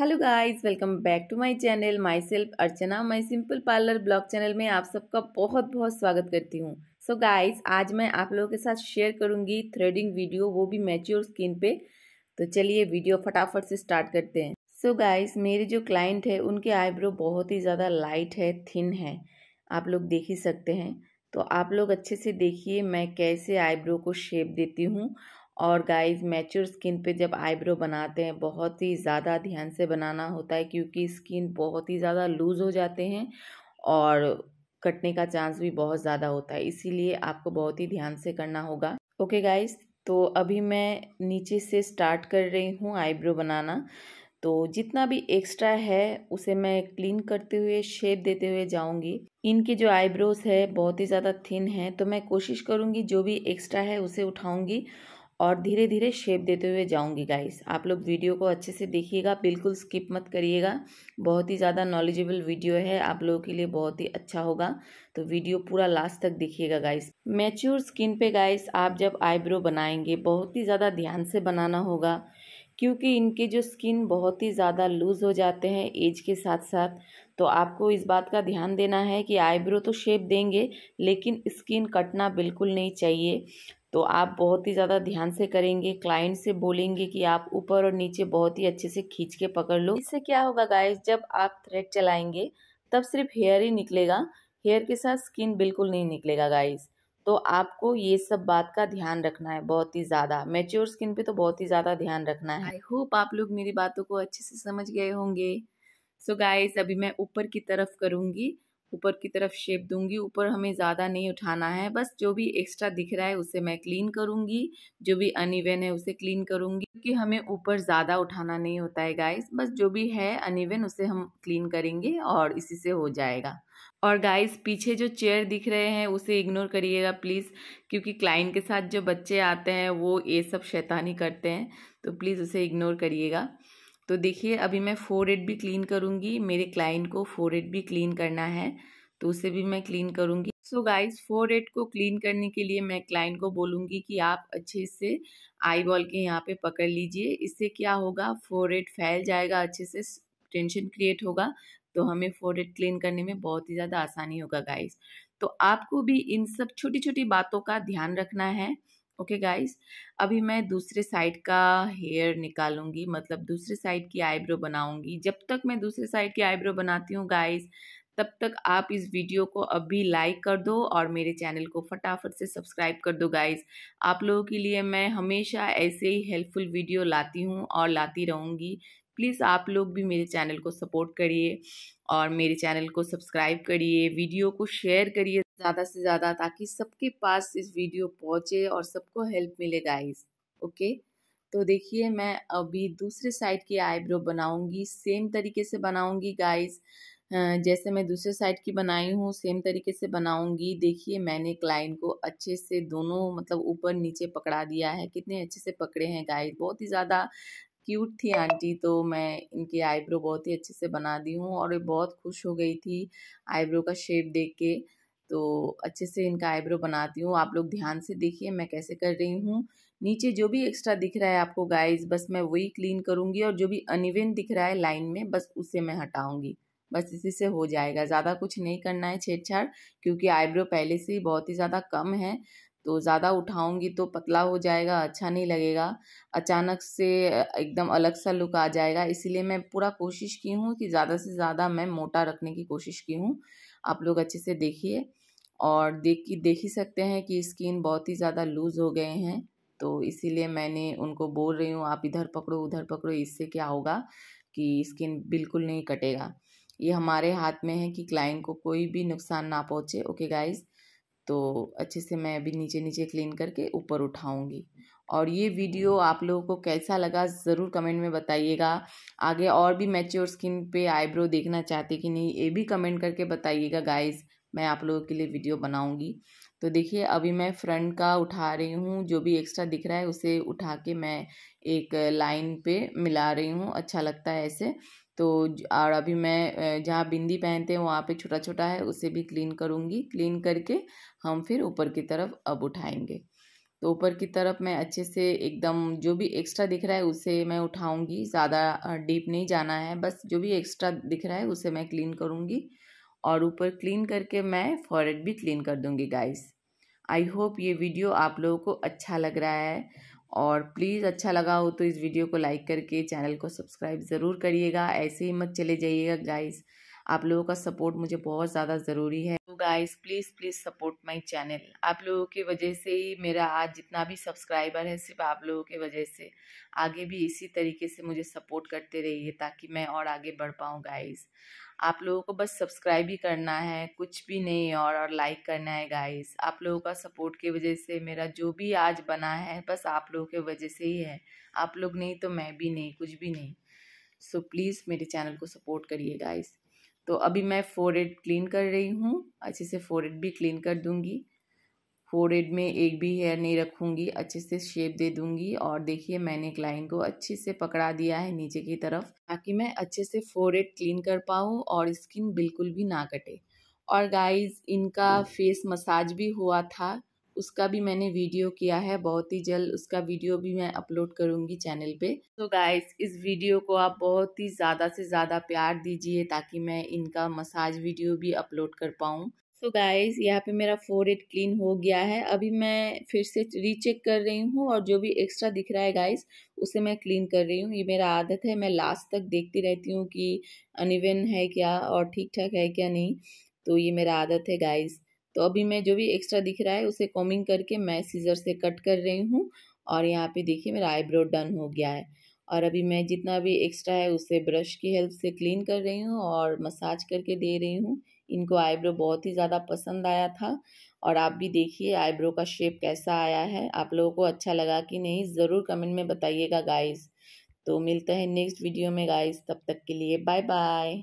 hello guys welcome back to my channel myself Archana my simple parlour blog channel में आप सबका बहुत बहुत स्वागत करती हूँ सो so गाइस आज मैं आप लोगों के साथ शेयर करूँगी थ्रेडिंग वीडियो वो भी मैच्योर स्किन पे तो चलिए वीडियो फटाफट से स्टार्ट करते हैं सो so गाइस मेरे जो क्लाइंट है उनके आईब्रो बहुत ही ज़्यादा लाइट है थिन है आप लोग देख ही सकते हैं तो आप लोग अच्छे से देखिए मैं कैसे आईब्रो को शेप देती हूँ और गाइस मैच्योर स्किन पे जब आईब्रो बनाते हैं बहुत ही ज़्यादा ध्यान से बनाना होता है क्योंकि स्किन बहुत ही ज़्यादा लूज़ हो जाते हैं और कटने का चांस भी बहुत ज़्यादा होता है इसीलिए आपको बहुत ही ध्यान से करना होगा ओके गाइस तो अभी मैं नीचे से स्टार्ट कर रही हूँ आईब्रो बनाना तो जितना भी एक्स्ट्रा है उसे मैं क्लीन करते हुए शेप देते हुए जाऊंगी इनके जो आईब्रोज है बहुत ही ज़्यादा थिन है तो मैं कोशिश करूँगी जो भी एक्स्ट्रा है उसे उठाऊंगी और धीरे धीरे शेप देते हुए जाऊंगी गाइस आप लोग वीडियो को अच्छे से देखिएगा बिल्कुल स्किप मत करिएगा बहुत ही ज़्यादा नॉलेजेबल वीडियो है आप लोगों के लिए बहुत ही अच्छा होगा तो वीडियो पूरा लास्ट तक देखिएगा गाइस मैच्योर स्किन पे गाइस आप जब आईब्रो बनाएंगे बहुत ही ज़्यादा ध्यान से बनाना होगा क्योंकि इनके जो स्किन बहुत ही ज़्यादा लूज़ हो जाते हैं एज के साथ साथ तो आपको इस बात का ध्यान देना है कि आईब्रो तो शेप देंगे लेकिन स्किन कटना बिल्कुल नहीं चाहिए तो आप बहुत ही ज़्यादा ध्यान से करेंगे क्लाइंट से बोलेंगे कि आप ऊपर और नीचे बहुत ही अच्छे से खींच के पकड़ लो इससे क्या होगा गाइस जब आप थ्रेड चलाएंगे तब सिर्फ हेयर ही निकलेगा हेयर के साथ स्किन बिल्कुल नहीं निकलेगा गाइस तो आपको ये सब बात का ध्यान रखना है बहुत ही ज़्यादा मेच्योर स्किन पर तो बहुत ही ज़्यादा ध्यान रखना है आई होप आप लोग मेरी बातों को अच्छे से समझ गए होंगे सो so गाइस अभी मैं ऊपर की तरफ करूँगी ऊपर की तरफ शेप दूंगी ऊपर हमें ज़्यादा नहीं उठाना है बस जो भी एक्स्ट्रा दिख रहा है उसे मैं क्लीन करूँगी जो भी अनइवन है उसे क्लीन करूँगी क्योंकि हमें ऊपर ज़्यादा उठाना नहीं होता है गाइस बस जो भी है अनइवन उसे हम क्लीन करेंगे और इसी से हो जाएगा और गाइस पीछे जो चेयर दिख रहे हैं उसे इग्नोर करिएगा प्लीज़ क्योंकि क्लाइंट के साथ जो बच्चे आते हैं वो ये सब शैतानी करते हैं तो प्लीज़ उसे इग्नोर करिएगा तो देखिए अभी मैं फोर एड भी क्लीन करूँगी मेरे क्लाइंट को फोर एड भी क्लीन करना है तो उसे भी मैं क्लीन करूँगी सो गाइज फोर एड को क्लीन करने के लिए मैं क्लाइंट को बोलूँगी कि आप अच्छे से आई बॉल के यहाँ पे पकड़ लीजिए इससे क्या होगा फोर एड फैल जाएगा अच्छे से टेंशन क्रिएट होगा तो हमें फोर एड क्लीन करने में बहुत ही ज़्यादा आसानी होगा गाइज तो आपको भी इन सब छोटी छोटी बातों का ध्यान रखना है ओके okay अभी मैं दूसरे साइड का हेयर निकालूंगी मतलब दूसरे साइड की आईब्रो बनाऊंगी जब तक मैं दूसरे साइड की आईब्रो बनाती हूँ गाइज तब तक आप इस वीडियो को अभी लाइक कर दो और मेरे चैनल को फटाफट से सब्सक्राइब कर दो गाइज आप लोगों के लिए मैं हमेशा ऐसे ही हेल्पफुल वीडियो लाती हूँ और लाती रहूँगी प्लीज़ आप लोग भी मेरे चैनल को सपोर्ट करिए और मेरे चैनल को सब्सक्राइब करिए वीडियो को शेयर करिए ज़्यादा से ज़्यादा ताकि सबके पास इस वीडियो पहुँचे और सबको हेल्प मिले गाइज ओके तो देखिए मैं अभी दूसरे साइड की आईब्रो बनाऊंगी सेम तरीके से बनाऊंगी गाइस जैसे मैं दूसरे साइड की बनाई हूँ सेम तरीके से बनाऊंगी देखिए मैंने एक लाइन को अच्छे से दोनों मतलब ऊपर नीचे पकड़ा दिया है कितने अच्छे से पकड़े हैं गाइस बहुत ही ज़्यादा क्यूट थी आंटी तो मैं इनकी आईब्रो बहुत ही अच्छे से बना दी हूँ और बहुत खुश हो गई थी आईब्रो का शेप देख के तो अच्छे से इनका आईब्रो बनाती हूँ आप लोग ध्यान से देखिए मैं कैसे कर रही हूँ नीचे जो भी एक्स्ट्रा दिख रहा है आपको गाइस बस मैं वही क्लीन करूँगी और जो भी अनइवन दिख रहा है लाइन में बस उसे मैं हटाऊँगी बस इसी से हो जाएगा ज़्यादा कुछ नहीं करना है छेड़छाड़ क्योंकि आईब्रो पहले से ही बहुत ही ज़्यादा कम है तो ज़्यादा उठाऊंगी तो पतला हो जाएगा अच्छा नहीं लगेगा अचानक से एकदम अलग सा लुक आ जाएगा इसीलिए मैं पूरा कोशिश की हूँ कि ज़्यादा से ज़्यादा मैं मोटा रखने की कोशिश की हूँ आप लोग अच्छे से देखिए और देख देख ही सकते हैं कि स्किन बहुत ही ज़्यादा लूज़ हो गए हैं तो इसीलिए मैंने उनको बोल रही हूँ आप इधर पकड़ो उधर पकड़ो इससे क्या होगा कि स्किन बिल्कुल नहीं कटेगा ये हमारे हाथ में है कि क्लाइंट को कोई भी नुकसान ना पहुँचे ओके गाइज़ तो अच्छे से मैं अभी नीचे नीचे क्लीन करके ऊपर उठाऊँगी और ये वीडियो आप लोगों को कैसा लगा ज़रूर कमेंट में बताइएगा आगे और भी मैच्योर स्किन पे आईब्रो देखना चाहते कि नहीं ये भी कमेंट करके बताइएगा गाइस मैं आप लोगों के लिए वीडियो बनाऊंगी तो देखिए अभी मैं फ्रंट का उठा रही हूँ जो भी एक्स्ट्रा दिख रहा है उसे उठा के मैं एक लाइन पे मिला रही हूँ अच्छा लगता है ऐसे तो और अभी मैं जहाँ बिंदी पहनते हैं वहाँ पे छोटा छोटा है उसे भी क्लीन करूँगी क्लीन करके हम फिर ऊपर की तरफ अब उठाएंगे तो ऊपर की तरफ मैं अच्छे से एकदम जो भी एक्स्ट्रा दिख रहा है उसे मैं उठाऊँगी ज़्यादा डीप नहीं जाना है बस जो भी एक्स्ट्रा दिख रहा है उसे मैं क्लीन करूँगी और ऊपर क्लीन करके मैं फॉरेड भी क्लीन कर दूँगी गाइस आई होप ये वीडियो आप लोगों को अच्छा लग रहा है और प्लीज़ अच्छा लगा हो तो इस वीडियो को लाइक करके चैनल को सब्सक्राइब ज़रूर करिएगा ऐसे ही मत चले जाइएगा गाइस आप लोगों का सपोर्ट मुझे बहुत ज़्यादा ज़रूरी है तो guys please please support my channel आप लोगों की वजह से ही मेरा आज जितना भी सब्सक्राइबर है सिर्फ आप लोगों की वजह से आगे भी इसी तरीके से मुझे सपोर्ट करते रहिए ताकि मैं और आगे बढ़ पाऊँ गाइज आप लोगों को बस सब्सक्राइब ही करना है कुछ भी नहीं और और लाइक करना है गाइस आप लोगों का सपोर्ट की वजह से मेरा जो भी आज बना है बस आप लोगों के वजह से ही है आप लोग नहीं तो मैं भी नहीं कुछ भी नहीं सो so, प्लीज़ मेरे चैनल को सपोर्ट करिए गाइस तो अभी मैं फोर एड क्लीन कर रही हूँ अच्छे से फोर एड भी क्लीन कर दूँगी फोरेड में एक भी हेयर नहीं रखूँगी अच्छे से शेप दे दूँगी और देखिए मैंने एक लाइन को अच्छे से पकड़ा दिया है नीचे की तरफ ताकि मैं अच्छे से फोरेड क्लीन कर पाऊँ और स्किन बिल्कुल भी ना कटे और गाइज इनका फेस मसाज भी हुआ था उसका भी मैंने वीडियो किया है बहुत ही जल्द उसका वीडियो भी मैं अपलोड करूंगी चैनल पे तो गाइस इस वीडियो को आप बहुत ही ज़्यादा से ज़्यादा प्यार दीजिए ताकि मैं इनका मसाज वीडियो भी अपलोड कर पाऊँ सो गाइज़ यहाँ पे मेरा फोर एड क्लीन हो गया है अभी मैं फिर से रीचेक कर रही हूँ और जो भी एक्स्ट्रा दिख रहा है गाइज उसे मैं क्लीन कर रही हूँ ये मेरा आदत है मैं लास्ट तक देखती रहती हूँ कि अनइवन है क्या और ठीक ठाक है क्या नहीं तो ये मेरा आदत है गाइज़ तो अभी मैं जो भी एक्स्ट्रा दिख रहा है उसे कॉमिंग करके मैं सीज़र से कट कर रही हूँ और यहाँ पे देखिए मेरा आईब्रो डन हो गया है और अभी मैं जितना भी एक्स्ट्रा है उसे ब्रश की हेल्प से क्लीन कर रही हूँ और मसाज करके दे रही हूँ इनको आईब्रो बहुत ही ज़्यादा पसंद आया था और आप भी देखिए आईब्रो का शेप कैसा आया है आप लोगों को अच्छा लगा कि नहीं ज़रूर कमेंट में बताइएगा गाइस तो मिलते हैं नेक्स्ट वीडियो में गाइस तब तक के लिए बाय बाय